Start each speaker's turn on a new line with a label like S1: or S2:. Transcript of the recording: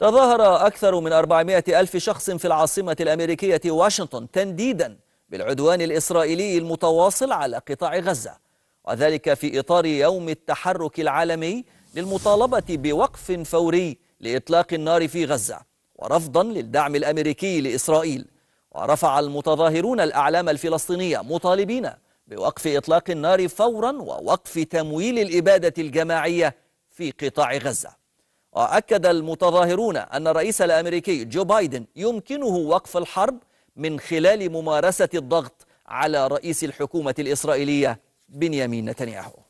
S1: تظاهر أكثر من 400 ألف شخص في العاصمة الأمريكية واشنطن تنديدا بالعدوان الإسرائيلي المتواصل على قطاع غزة وذلك في إطار يوم التحرك العالمي للمطالبة بوقف فوري لإطلاق النار في غزة ورفضا للدعم الأمريكي لإسرائيل ورفع المتظاهرون الأعلام الفلسطينية مطالبين بوقف إطلاق النار فورا ووقف تمويل الإبادة الجماعية في قطاع غزة وأكد المتظاهرون أن الرئيس الأمريكي جو بايدن يمكنه وقف الحرب من خلال ممارسة الضغط على رئيس الحكومة الإسرائيلية بنيامين نتنياهو